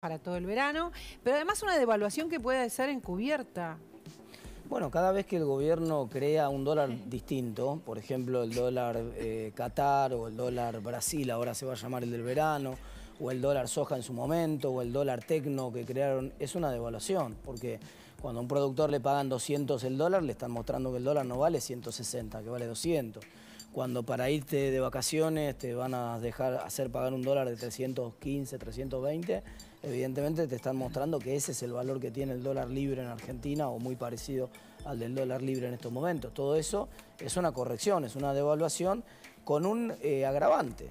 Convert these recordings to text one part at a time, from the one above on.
para todo el verano, pero además una devaluación que puede ser encubierta. Bueno, cada vez que el gobierno crea un dólar distinto, por ejemplo el dólar eh, Qatar o el dólar Brasil, ahora se va a llamar el del verano, o el dólar soja en su momento, o el dólar tecno que crearon, es una devaluación, porque cuando a un productor le pagan 200 el dólar, le están mostrando que el dólar no vale 160, que vale 200 cuando para irte de vacaciones te van a dejar hacer pagar un dólar de 315, 320, evidentemente te están mostrando que ese es el valor que tiene el dólar libre en Argentina o muy parecido al del dólar libre en estos momentos. Todo eso es una corrección, es una devaluación con un eh, agravante.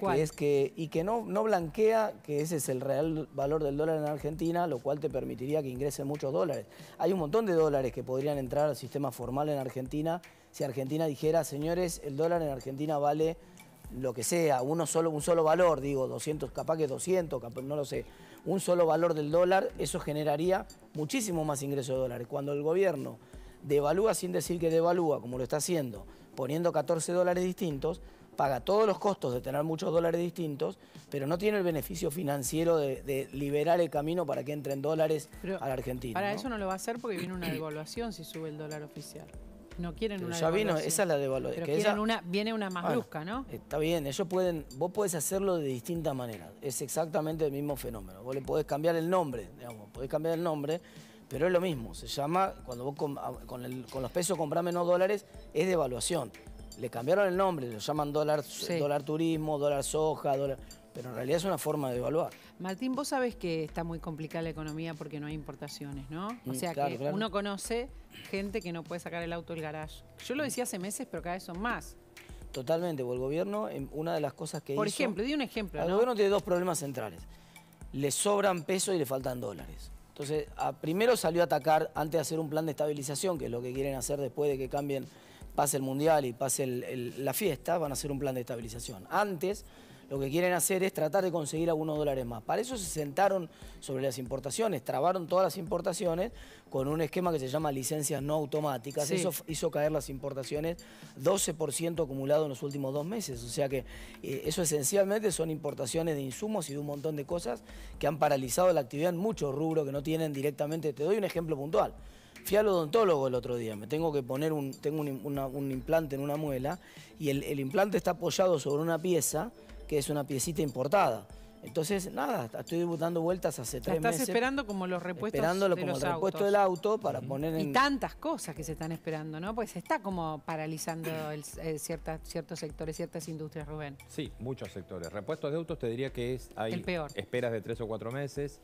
¿Cuál? es que, y que no, no blanquea que ese es el real valor del dólar en Argentina, lo cual te permitiría que ingresen muchos dólares. Hay un montón de dólares que podrían entrar al sistema formal en Argentina si Argentina dijera, señores, el dólar en Argentina vale lo que sea, uno solo, un solo valor, digo, 200, capaz que 200, no lo sé, un solo valor del dólar, eso generaría muchísimo más ingresos de dólares. Cuando el gobierno devalúa sin decir que devalúa, como lo está haciendo, poniendo 14 dólares distintos, paga todos los costos de tener muchos dólares distintos, pero no tiene el beneficio financiero de, liberar el camino para que entren dólares a la Argentina. Para eso no lo va a hacer porque viene una devaluación si sube el dólar oficial. No quieren una ya vino, esa es la devaluación. una, viene una más brusca, ¿no? Está bien, ellos pueden, vos podés hacerlo de distintas maneras. Es exactamente el mismo fenómeno. Vos le podés cambiar el nombre, digamos, podés cambiar el nombre, pero es lo mismo. Se llama, cuando vos ah, con, los pesos comprás menos dólares, es devaluación. Le cambiaron el nombre, lo llaman dólar, dólar turismo, dólar soja, dólar pero en realidad es una forma de evaluar. Martín, vos sabés que está muy complicada la economía porque no hay importaciones, ¿no? O mm, sea que uno conoce gente que no puede sacar el auto del garage. Yo lo decía hace meses, pero cada vez son más. Totalmente, porque el gobierno, em, una de las cosas que Por ejemplo, di un ejemplo. El gobierno tiene dos problemas centrales. Le sobran pesos y le faltan dólares. Entonces, primero salió a atacar, antes de hacer un plan de estabilización, que es lo que quieren hacer después de que cambien, pase el Mundial y pase la fiesta, van a hacer un plan de estabilización. Antes lo que quieren hacer es tratar de conseguir algunos dólares más. Para eso se sentaron sobre las importaciones, trabaron todas las importaciones con un esquema que se llama licencias no automáticas. Eso hizo caer las importaciones 12% acumulado en los últimos dos meses. O sea que eh, eso esencialmente son importaciones de insumos y de un montón de cosas que han paralizado la actividad en muchos rubros que no tienen directamente. Te doy un ejemplo puntual fui al odontólogo el otro día, me tengo que poner un, tengo un, implante en una muela y el, implante está apoyado sobre una pieza que es una piecita importada. Entonces, nada, estoy dando vueltas hace tres estás meses. Estás esperando como los repuestos Esperándolo como los el repuesto del auto para poner en... Y tantas cosas que se están esperando, ¿no? Pues está como paralizando eh, ciertas, ciertos sectores, ciertas industrias, Rubén. Sí, muchos sectores. Repuestos de autos te diría que es... Hay el peor. Esperas de tres o cuatro meses.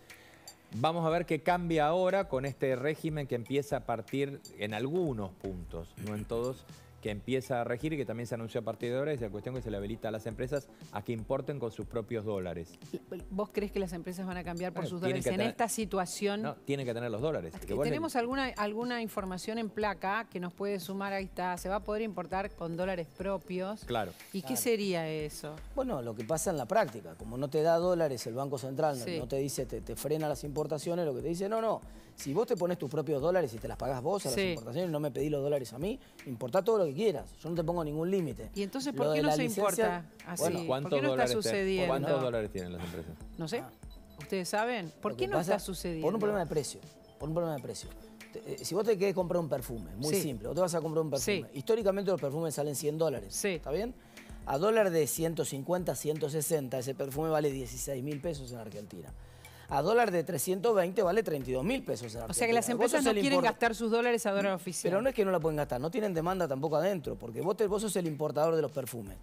Vamos a ver qué cambia ahora con este régimen que empieza a partir en algunos puntos, no en todos que empieza a regir y que también se anunció a partir de ahora es la cuestión que se le habilita a las empresas a que importen con sus propios dólares. ¿Vos crees que las empresas van a cambiar por sus dólares en esta situación? No, tienen que tener los dólares. tenemos alguna, alguna información en placa que nos puede sumar, ahí está, se va a poder importar con dólares propios. Claro. ¿Y qué sería eso? Bueno, lo que pasa en la práctica, como no te da dólares el Banco Central, no te dice, te, te frena las importaciones, lo que te dice, no, no, si vos te pones tus propios dólares y te las pagás vos a las importaciones importaciones, no me pedís los dólares a mí, importá todo lo que quieras. Yo no te pongo ningún límite. ¿Y entonces por qué no se importa ¿Cuántos no dólares tienen las empresas? No sé. Ah. ¿Ustedes saben? ¿Por qué no está sucediendo? Por un problema de precio. Por un problema de precio. Eh, si vos te querés comprar un perfume, muy simple, vos te vas a comprar un perfume. Históricamente los perfumes salen 100 dólares. ¿Está bien? A dólar de 150, 160, ese perfume vale 16 mil pesos en Argentina a dólar de 320 vale 32 mil pesos. o sea que las empresas no quieren gastar sus dólares a dólar oficial. Pero no es que no la pueden gastar, no tienen demanda tampoco adentro, porque vos, sos el importador de los perfumes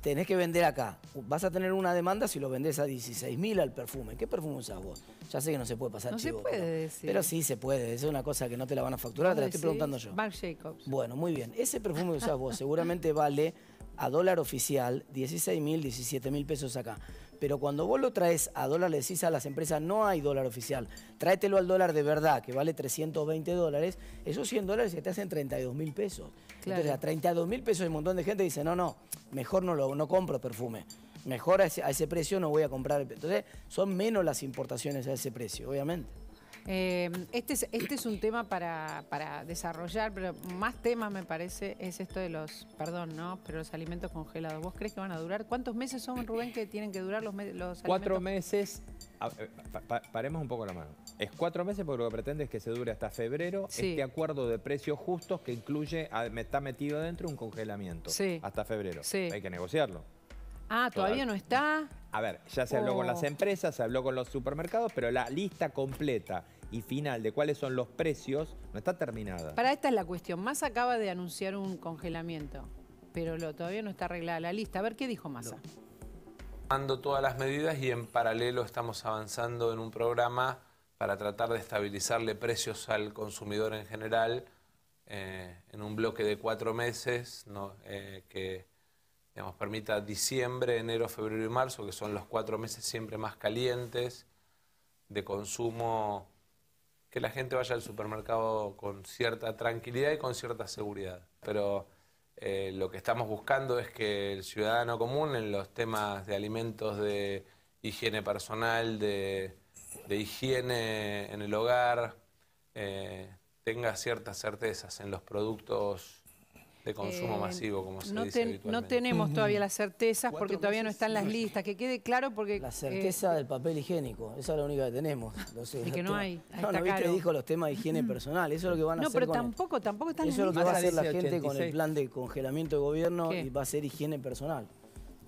tenés que vender acá. Vas a tener una demanda si lo vendés a 16 mil al perfume. ¿Qué perfume usás vos? Ya sé que no se puede pasar no Se puede pero, decir. pero sí se puede. Es una cosa que no te la van a facturar, te la estoy preguntando yo. Marc Jacobs. Bueno, muy bien. Ese perfume que usás vos seguramente vale a dólar oficial 16 mil, 17 mil pesos acá pero cuando vos lo traes a dólar, le decís a las empresas, no hay dólar oficial, tráetelo al dólar de verdad, que vale 320 dólares, esos 100 dólares se te hacen 32 mil pesos. Entonces, a 32 mil pesos hay un montón de gente que dice, no, no, mejor no, lo, no compro perfume. Mejor a ese precio no voy a comprar. Entonces, son menos las importaciones a ese precio, obviamente. Em, este, este, es, un tema para, desarrollar, pero más tema me parece es esto de los, perdón, ¿no? Pero los alimentos congelados. ¿Vos crees que van a durar? ¿Cuántos meses son, Rubén, que tienen que durar los, los alimentos? Cuatro meses. Eh, paremos un poco la mano. Es cuatro meses porque lo que pretende es que se dure hasta febrero este acuerdo de precios justos que incluye, está metido adentro un congelamiento. Hasta febrero. Sí. Hay que negociarlo. Ah, todavía no está. A ver, ya se habló con las oh. empresas, se habló con los supermercados, pero la lista completa y final de cuáles son los precios no está terminada. Para esta es la cuestión. Massa acaba de anunciar un congelamiento, pero todavía no está arreglada la lista. A ver qué dijo Massa. Tomando todas las medidas y en paralelo estamos avanzando en un programa para tratar de estabilizarle precios al consumidor en general eh, en un bloque de cuatro meses ¿no? Eh, que permita diciembre, enero, febrero y marzo, que son los cuatro meses siempre más calientes de consumo, que la gente vaya al supermercado con cierta tranquilidad y con cierta seguridad. Pero eh, lo que estamos buscando es que el ciudadano común en los temas de alimentos, de higiene personal, de, higiene en el hogar, eh, tenga ciertas certezas en los productos de consumo eh, masivo, como se dice No tenemos todavía las certezas porque todavía no están las listas. Que quede claro porque... La eh, certeza del papel higiénico, esa es la única que tenemos. y que no hay. No, no viste, dijo los temas de higiene personal, eso es lo que van a hacer. No, pero tampoco, tampoco están Eso es lo que va a hacer la gente con el plan de congelamiento de gobierno y va a ser higiene personal.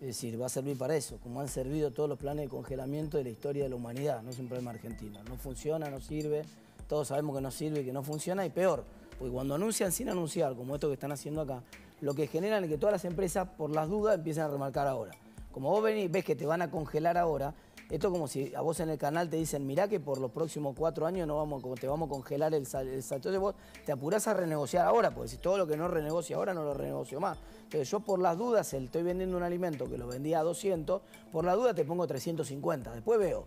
Es decir, va a servir para eso, como han servido todos los planes de congelamiento de la historia de la humanidad, no es un problema argentino. No funciona, no sirve, todos sabemos que no sirve, que no funciona y peor porque cuando anuncian sin anunciar, como esto que están haciendo acá, lo que generan es que todas las empresas, por las dudas, empiezan a remarcar ahora. Como vos venís, ves que te van a congelar ahora, esto como si a vos en el canal te dicen, mirá que por los próximos cuatro años no vamos, te vamos a congelar el salto. Entonces vos te apurás a renegociar ahora, porque si todo lo que no renegocio ahora no lo renegocio más. Entonces yo por las dudas, el, estoy vendiendo un alimento que lo vendía a 200, por la duda te pongo 350, después veo.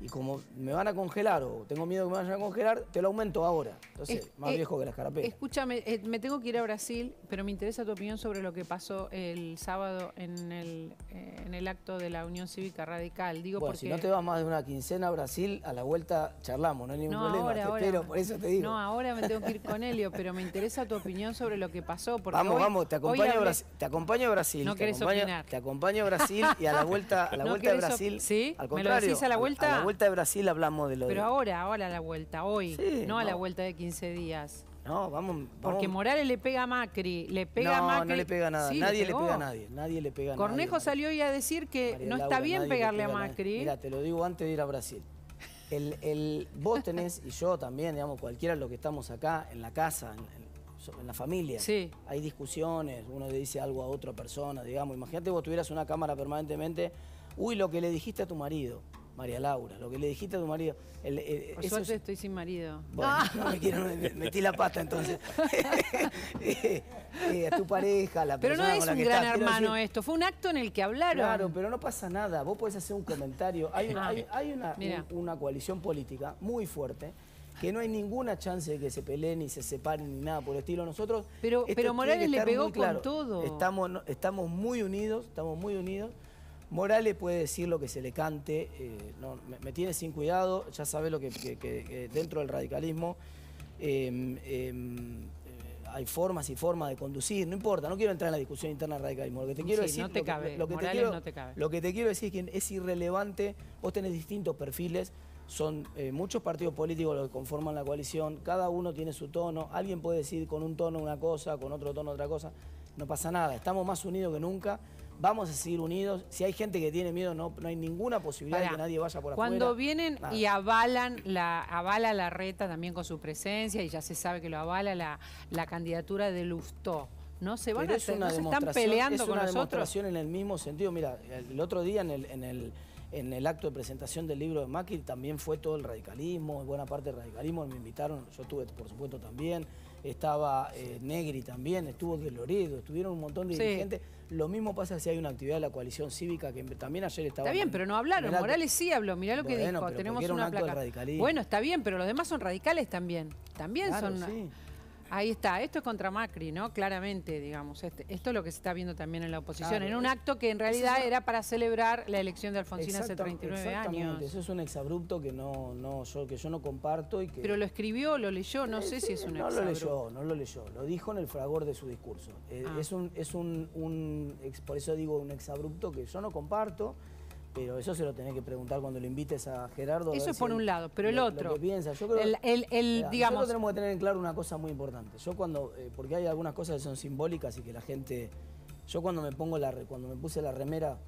Y como me van a congelar o tengo miedo que me vayan a congelar, te lo aumento ahora. Entonces, más viejo que las carapelas. Escúchame, eh, me tengo que ir a Brasil, pero me interesa tu opinión sobre lo que pasó el sábado en el, eh, en el acto de la Unión Cívica Radical. Digo porque... si no te vas más de una quincena a Brasil, a la vuelta charlamos, no hay ningún problema. Ahora, te espero, por eso te digo. No, ahora me tengo que ir con Helio, pero me interesa tu opinión sobre lo que pasó. vamos, vamos, te acompaño, a Brasil, te acompaño Brasil. No te querés opinar. Te acompaño a Brasil y a la vuelta, a la vuelta de Brasil. Sí, al contrario, me lo a la vuelta vuelta de Brasil hablamos de lo Pero ahora, ahora, ahora la vuelta, hoy, no, a la vuelta de 15 días. No, vamos, Porque Morales le pega a Macri, le pega a Macri. No, le pega nada, nadie le, pega a nadie, nadie le pega a Cornejo salió hoy a decir que no está bien pegarle a Macri. Mira, te lo digo antes de ir a Brasil. El, vos tenés, y yo también, digamos, cualquiera de los que estamos acá, en la casa, en, la familia, hay discusiones, uno le dice algo a otra persona, digamos. Imagínate vos tuvieras una cámara permanentemente, uy, lo que le dijiste a tu marido. María Laura, lo que le dijiste a tu marido. El, estoy sin marido. Bueno, no me ah. quiero, metí la pata, entonces. a eh, eh, tu pareja, la pero no es un gran hermano esto, fue un acto en el que hablaron. Claro, pero no pasa nada, vos podés hacer un comentario. Hay, una, hay, una, coalición política muy fuerte que no hay ninguna chance de que se peleen y se separen ni nada por el estilo. Nosotros. Pero, pero Morales le pegó con todo. Estamos, estamos muy unidos, estamos muy unidos. Morales puede decir lo que se le cante, eh, no, me, tienes tiene sin cuidado, ya sabe lo que, dentro del radicalismo em, em, eh, hay formas y formas de conducir, no importa, no quiero entrar en la discusión interna del radicalismo, lo que te quiero decir Lo, que te quiero decir es que es irrelevante, vos tenés distintos perfiles, son eh, muchos partidos políticos los que conforman la coalición, cada uno tiene su tono, alguien puede decir con un tono una cosa, con otro tono otra cosa, no pasa nada, estamos más unidos que nunca vamos a seguir unidos. Si hay gente que tiene miedo, no, no hay ninguna posibilidad de que nadie vaya por afuera. Cuando vienen y avalan, la, avala la reta también con su presencia, y ya se sabe que lo avala la, candidatura de Lustó. No se van a están peleando con nosotros. una demostración en el mismo sentido. Mira, el otro día en el, en el en el acto de presentación del libro de Macri también fue todo el radicalismo, buena parte del radicalismo, me invitaron, yo tuve por supuesto también, estaba eh, Negri también, estuvo Loredo, estuvieron un montón de dirigentes. Lo mismo pasa si hay una actividad de la coalición cívica que también ayer estaba... Está bien, pero no hablaron. Morales sí habló. Mirá lo que dijo. Tenemos una placa. bueno, está bien, pero los demás son radicales también. También son... Ahí está, esto es contra Macri, ¿no? Claramente, digamos, este, esto es lo que se está viendo también en la oposición, en un acto que en realidad era para celebrar la elección de Alfonsina hace 39 años. Eso es un exabrupto que no, no, yo, que yo no comparto y que... Pero lo escribió, lo leyó, no sé si es un exabrupto. No lo leyó, no lo leyó, lo dijo en el fragor de su discurso. Eh, ah. Es un, es un, por eso digo un exabrupto que yo no comparto, pero eso se lo tenés que preguntar cuando lo invites a Gerardo. Eso es por un lado, pero el otro. Lo piensa. Yo creo, el, digamos... Nosotros tenemos que tener en claro una cosa muy importante. Yo cuando, eh, porque hay algunas cosas que son simbólicas y que la gente. Yo cuando me pongo la, cuando me puse la remera,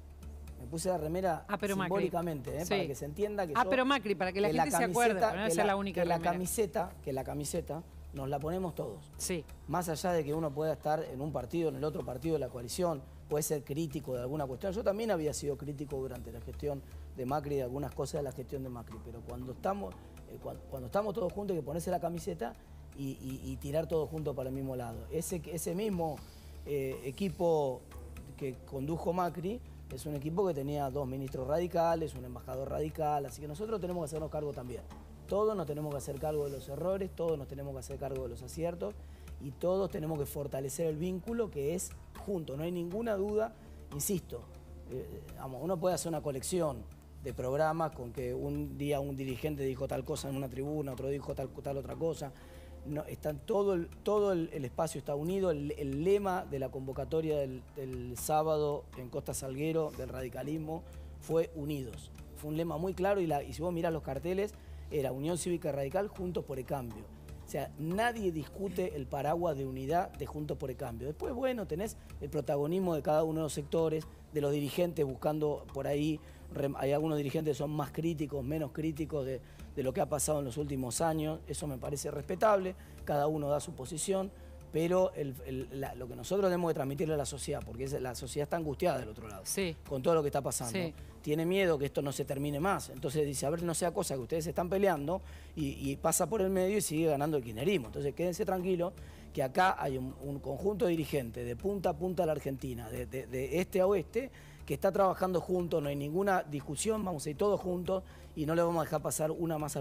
me puse la remera ah, simbólicamente, eh, para que se entienda que. Ah, pero Macri, para que la gente se acuerde, única. Que la camiseta, que la camiseta nos la ponemos todos. Sí. Más allá de que uno pueda estar en un partido, en el otro partido de la coalición puede ser crítico de alguna cuestión. Yo también había sido crítico durante la gestión de Macri, y de algunas cosas de la gestión de Macri, pero cuando estamos, eh, cuando, estamos todos juntos hay que ponerse la camiseta y, tirar todos juntos para el mismo lado. Ese, ese mismo eh, equipo que condujo Macri es un equipo que tenía dos ministros radicales, un embajador radical, así que nosotros tenemos que hacernos cargo también. Todos nos tenemos que hacer cargo de los errores, todos nos tenemos que hacer cargo de los aciertos y todos tenemos que fortalecer el vínculo que es junto, no hay ninguna duda, insisto, eh, uno puede hacer una colección de programas con que un día un dirigente dijo tal cosa en una tribuna, otro dijo tal, tal otra cosa. están todo el, todo el, espacio está unido, el, lema de la convocatoria del, sábado en Costa Salguero del radicalismo fue unidos. Fue un lema muy claro y, y si vos mirás los carteles, era Unión Cívica Radical juntos por el cambio. O sea, nadie discute el paraguas de unidad de Juntos por el Cambio. Después, bueno, tenés el protagonismo de cada uno de los sectores, de los dirigentes buscando por ahí, hay algunos dirigentes que son más críticos, menos críticos de, de lo que ha pasado en los últimos años, eso me parece respetable, cada uno da su posición pero lo que nosotros tenemos de transmitirle a la sociedad, porque la sociedad está angustiada del otro lado, con todo lo que está pasando. Tiene miedo que esto no se termine más. Entonces dice, a ver, no sea cosa que ustedes están peleando y, pasa por el medio y sigue ganando el kirchnerismo. Entonces quédense tranquilos que acá hay un, conjunto de dirigentes de punta a punta de la Argentina, de, de este a oeste, que está trabajando juntos, no hay ninguna discusión, vamos a ir todos juntos y no le vamos a dejar pasar una más al